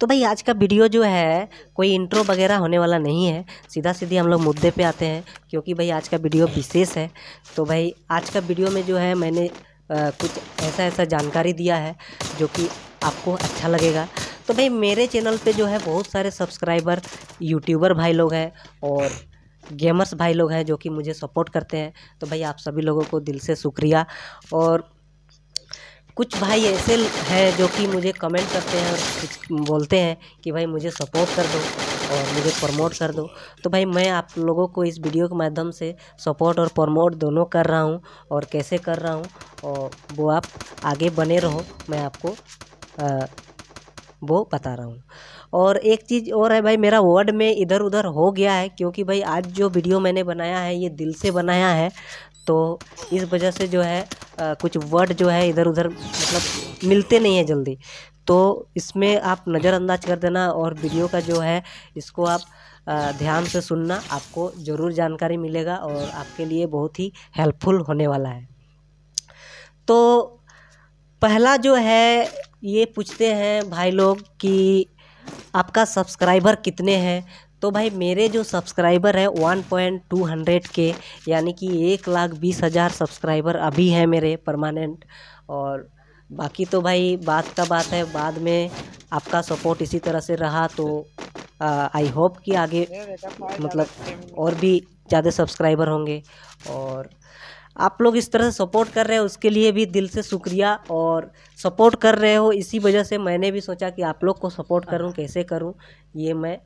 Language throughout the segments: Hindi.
तो भाई आज का वीडियो जो है कोई इंट्रो वगैरह होने वाला नहीं है सीधा सीधी हम लोग मुद्दे पे आते हैं क्योंकि भाई आज का वीडियो विशेष है तो भाई आज का वीडियो में जो है मैंने आ, कुछ ऐसा ऐसा जानकारी दिया है जो कि आपको अच्छा लगेगा तो भाई मेरे चैनल पर जो है बहुत सारे सब्सक्राइबर यूट्यूबर भाई लोग हैं और गेमर्स भाई लोग हैं जो कि मुझे सपोर्ट करते हैं तो भाई आप सभी लोगों को दिल से शुक्रिया और कुछ भाई ऐसे हैं जो कि मुझे कमेंट करते हैं और कुछ बोलते हैं कि भाई मुझे सपोर्ट कर दो और मुझे प्रमोट कर दो तो भाई मैं आप लोगों को इस वीडियो के माध्यम से सपोर्ट और प्रमोट दोनों कर रहा हूँ और कैसे कर रहा हूँ और वो आप आगे बने रहो मैं आपको आ, वो बता रहा हूँ और एक चीज़ और है भाई मेरा वर्ड में इधर उधर हो गया है क्योंकि भाई आज जो वीडियो मैंने बनाया है ये दिल से बनाया है तो इस वजह से जो है आ, कुछ वर्ड जो है इधर उधर मतलब मिलते नहीं है जल्दी तो इसमें आप नज़रअंदाज कर देना और वीडियो का जो है इसको आप ध्यान से सुनना आपको ज़रूर जानकारी मिलेगा और आपके लिए बहुत ही हेल्पफुल होने वाला है तो पहला जो है ये पूछते हैं भाई लोग कि आपका सब्सक्राइबर कितने हैं तो भाई मेरे जो सब्सक्राइबर हैं वन पॉइंट टू हंड्रेड के यानी कि एक लाख बीस हज़ार सब्सक्राइबर अभी हैं मेरे परमानेंट और बाकी तो भाई बात का बात है बाद में आपका सपोर्ट इसी तरह से रहा तो आई होप कि आगे मतलब और भी ज़्यादा सब्सक्राइबर होंगे और आप लोग इस तरह से सपोर्ट कर रहे हो उसके लिए भी दिल से शुक्रिया और सपोर्ट कर रहे हो इसी वजह से मैंने भी सोचा कि आप लोग को सपोर्ट करूं कैसे करूं ये मैं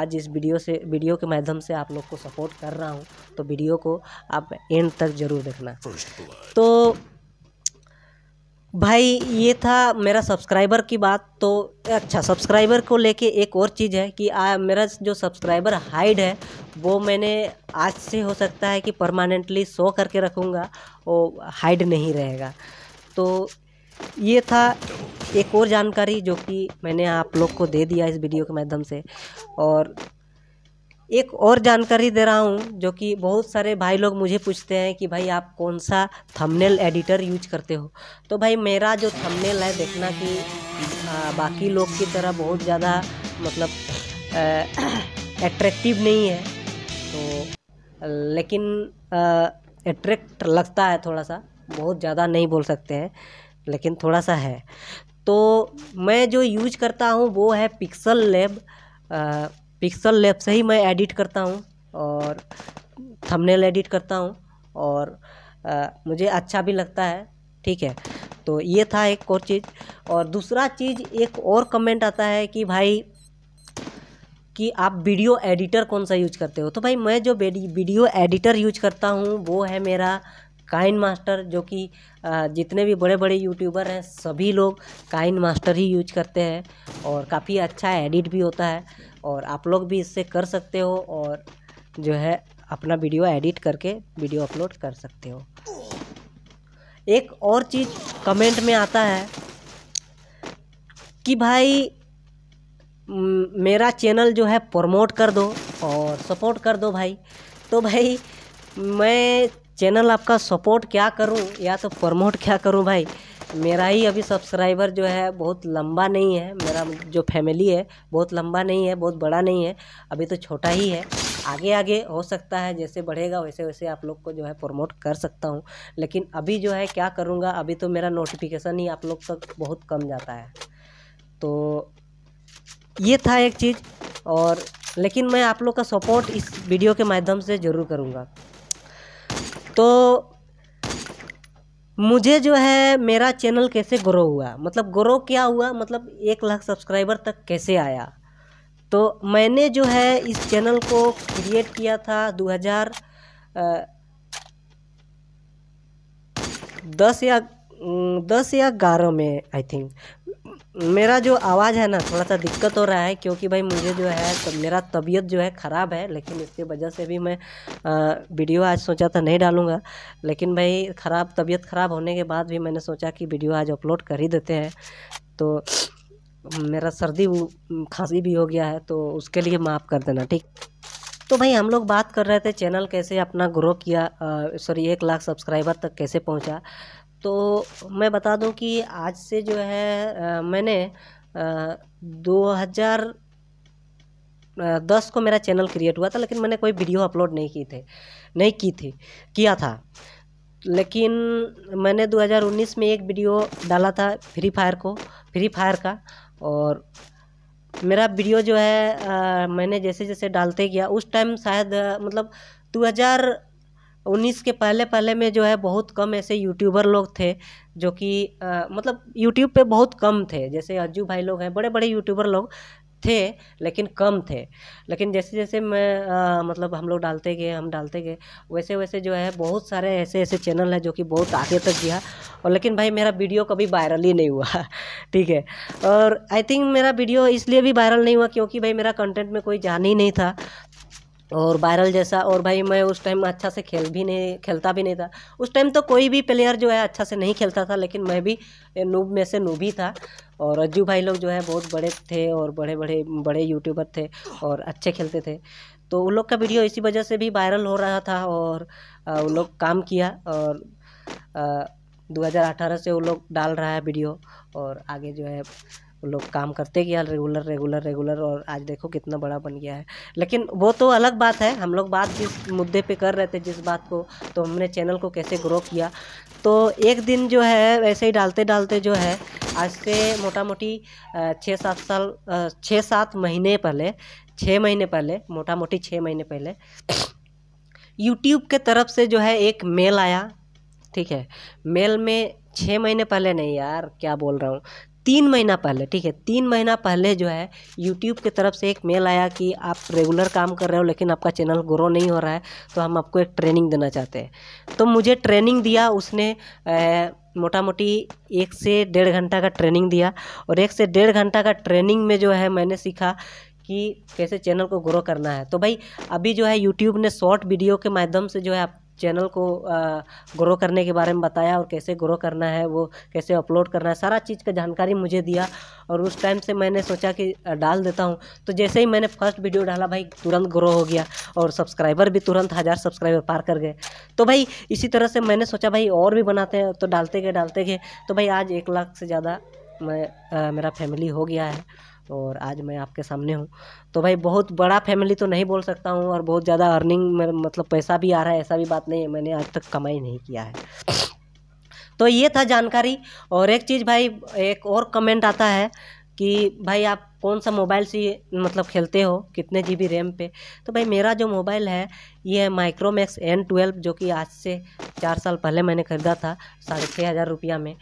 आज इस वीडियो से वीडियो के माध्यम से आप लोग को सपोर्ट कर रहा हूँ तो वीडियो को आप एंड तक ज़रूर देखना तो भाई ये था मेरा सब्सक्राइबर की बात तो अच्छा सब्सक्राइबर को लेके एक और चीज़ है कि आ, मेरा जो सब्सक्राइबर हाइड है वो मैंने आज से हो सकता है कि परमानेंटली सो करके रखूँगा वो हाइड नहीं रहेगा तो ये था एक और जानकारी जो कि मैंने आप लोग को दे दिया इस वीडियो के माध्यम से और एक और जानकारी दे रहा हूँ जो कि बहुत सारे भाई लोग मुझे पूछते हैं कि भाई आप कौन सा थंबनेल एडिटर यूज करते हो तो भाई मेरा जो थंबनेल है देखना कि बाकी लोग की तरह बहुत ज़्यादा मतलब एट्रैक्टिव नहीं है तो लेकिन एट्रैक्ट लगता है थोड़ा सा बहुत ज़्यादा नहीं बोल सकते हैं लेकिन थोड़ा सा है तो मैं जो यूज करता हूँ वो है पिक्सल लैब पिक्सल लैब से ही मैं एडिट करता हूँ और थंबनेल एडिट करता हूँ और आ, मुझे अच्छा भी लगता है ठीक है तो ये था एक और चीज़ और दूसरा चीज़ एक और कमेंट आता है कि भाई कि आप वीडियो एडिटर कौन सा यूज करते हो तो भाई मैं जो वीडियो एडिटर यूज करता हूँ वो है मेरा काइन मास्टर जो कि जितने भी बड़े बड़े यूट्यूबर हैं सभी लोग काइन मास्टर ही यूज करते हैं और काफ़ी अच्छा एडिट भी होता है और आप लोग भी इससे कर सकते हो और जो है अपना वीडियो एडिट करके वीडियो अपलोड कर सकते हो एक और चीज़ कमेंट में आता है कि भाई मेरा चैनल जो है प्रमोट कर दो और सपोर्ट कर दो भाई तो भाई मैं चैनल आपका सपोर्ट क्या करूं या तो प्रमोट क्या करूं भाई मेरा ही अभी सब्सक्राइबर जो है बहुत लंबा नहीं है मेरा जो फैमिली है बहुत लंबा नहीं है बहुत बड़ा नहीं है अभी तो छोटा ही है आगे आगे हो सकता है जैसे बढ़ेगा वैसे वैसे आप लोग को जो है प्रमोट कर सकता हूँ लेकिन अभी जो है क्या करूँगा अभी तो मेरा नोटिफिकेशन ही आप लोग तक बहुत कम जाता है तो ये था एक चीज़ और लेकिन मैं आप लोग का सपोर्ट इस वीडियो के माध्यम से ज़रूर करूँगा तो मुझे जो है मेरा चैनल कैसे ग्रो हुआ मतलब ग्रो क्या हुआ मतलब एक लाख सब्सक्राइबर तक कैसे आया तो मैंने जो है इस चैनल को क्रिएट किया था 2010 या दस या ग्यारह में आई थिंक मेरा जो आवाज़ है ना थोड़ा सा दिक्कत हो रहा है क्योंकि भाई मुझे जो है तो मेरा तबीयत जो है ख़राब है लेकिन इसकी वजह से भी मैं आ, वीडियो आज सोचा था नहीं डालूँगा लेकिन भाई ख़राब तबीयत ख़राब होने के बाद भी मैंने सोचा कि वीडियो आज अपलोड कर ही देते हैं तो मेरा सर्दी खांसी भी हो गया है तो उसके लिए माफ़ कर देना ठीक तो भाई हम लोग बात कर रहे थे चैनल कैसे अपना ग्रो किया सॉरी एक लाख सब्सक्राइबर तक कैसे पहुंचा तो मैं बता दूं कि आज से जो है आ, मैंने आ, 2010 को मेरा चैनल क्रिएट हुआ था लेकिन मैंने कोई वीडियो अपलोड नहीं की थे नहीं की थी किया था लेकिन मैंने 2019 में एक वीडियो डाला था फ्री फायर को फ्री फायर का और मेरा वीडियो जो है आ, मैंने जैसे जैसे डालते गया उस टाइम शायद मतलब उन्नीस के पहले पहले में जो है बहुत कम ऐसे यूट्यूबर लोग थे जो कि मतलब यूट्यूब पे बहुत कम थे जैसे अज्जू भाई लोग हैं बड़े बड़े यूट्यूबर लोग थे लेकिन कम थे लेकिन जैसे जैसे मैं आ, मतलब हम लोग डालते गए हम डालते गए वैसे वैसे जो है बहुत सारे ऐसे ऐसे चैनल हैं जो कि बहुत आगे तक गया और लेकिन भाई मेरा वीडियो कभी वायरल ही नहीं हुआ ठीक है और आई थिंक मेरा वीडियो इसलिए भी वायरल नहीं हुआ क्योंकि भाई मेरा कंटेंट में कोई जान ही नहीं था और वायरल जैसा और भाई मैं उस टाइम अच्छा से खेल भी नहीं खेलता भी नहीं था उस टाइम तो कोई भी प्लेयर जो है अच्छा से नहीं खेलता था लेकिन मैं भी नूब में से नूब ही था और अज्जू भाई लोग जो है बहुत बड़े थे और बड़े बड़े बड़े यूट्यूबर थे और अच्छे खेलते थे तो उन लोग का वीडियो इसी वजह से भी वायरल हो रहा था और उन लोग काम किया और हज़ार अठारह से वो लोग डाल रहा है वीडियो और आगे जो है वो लोग काम करते गया रेगुलर रेगुलर रेगुलर और आज देखो कितना बड़ा बन गया है लेकिन वो तो अलग बात है हम लोग बात जिस मुद्दे पे कर रहे थे जिस बात को तो हमने चैनल को कैसे ग्रो किया तो एक दिन जो है वैसे ही डालते डालते जो है आज से मोटा मोटी छः सात साल छः सात महीने पहले छः महीने पहले मोटा मोटी छः महीने पहले यूट्यूब के तरफ से जो है एक मेल आया ठीक है मेल में छः महीने पहले नहीं यार क्या बोल रहा हूँ तीन महीना पहले ठीक है तीन महीना पहले जो है यूट्यूब की तरफ से एक मेल आया कि आप रेगुलर काम कर रहे हो लेकिन आपका चैनल ग्रो नहीं हो रहा है तो हम आपको एक ट्रेनिंग देना चाहते हैं तो मुझे ट्रेनिंग दिया उसने मोटा मोटी एक से डेढ़ घंटा का ट्रेनिंग दिया और एक से डेढ़ घंटा का ट्रेनिंग में जो है मैंने सीखा कि कैसे चैनल को ग्रो करना है तो भाई अभी जो है यूट्यूब ने शॉर्ट वीडियो के माध्यम से जो है आप चैनल को ग्रो करने के बारे में बताया और कैसे ग्रो करना है वो कैसे अपलोड करना है सारा चीज़ का जानकारी मुझे दिया और उस टाइम से मैंने सोचा कि डाल देता हूँ तो जैसे ही मैंने फर्स्ट वीडियो डाला भाई तुरंत ग्रो हो गया और सब्सक्राइबर भी तुरंत हज़ार सब्सक्राइबर पार कर गए तो भाई इसी तरह से मैंने सोचा भाई और भी बनाते हैं तो डालते गए डालते गए तो भाई आज एक लाख से ज़्यादा मैं आ, मेरा फैमिली हो गया है और आज मैं आपके सामने हूँ तो भाई बहुत बड़ा फैमिली तो नहीं बोल सकता हूँ और बहुत ज़्यादा अर्निंग में मतलब पैसा भी आ रहा है ऐसा भी बात नहीं है मैंने आज तक कमाई नहीं किया है तो ये था जानकारी और एक चीज़ भाई एक और कमेंट आता है कि भाई आप कौन सा मोबाइल से मतलब खेलते हो कितने जी बी रैम पे तो भाई मेरा जो मोबाइल है ये है माइक्रोमैक्स एन ट्वेल्व जो कि आज से चार साल पहले मैंने ख़रीदा था साढ़े छः हज़ार रुपया में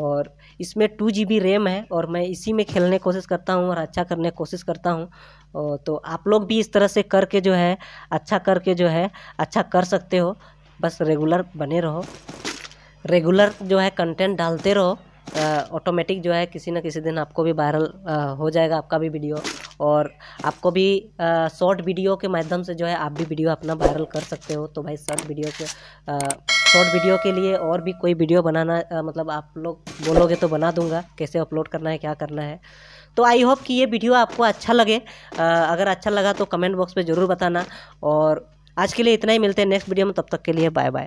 और इसमें टू जी बी रैम है और मैं इसी में खेलने की कोशिश करता हूँ और अच्छा करने की कोशिश करता हूँ तो आप लोग भी इस तरह से करके जो है अच्छा करके जो है अच्छा कर सकते हो बस रेगुलर बने रहो रेगुलर जो है कंटेंट डालते रहो ऑटोमेटिक जो है किसी ना किसी दिन आपको भी वायरल हो जाएगा आपका भी वीडियो और आपको भी शॉर्ट वीडियो के माध्यम से जो है आप भी वीडियो अपना वायरल कर सकते हो तो भाई शॉर्ट वीडियो के आ, शॉर्ट वीडियो के लिए और भी कोई वीडियो बनाना आ, मतलब आप लोग बोलोगे तो बना दूंगा कैसे अपलोड करना है क्या करना है तो आई होप कि ये वीडियो आपको अच्छा लगे आ, अगर अच्छा लगा तो कमेंट बॉक्स में ज़रूर बताना और आज के लिए इतना ही मिलते हैं नेक्स्ट वीडियो में तब तक के लिए बाय बाय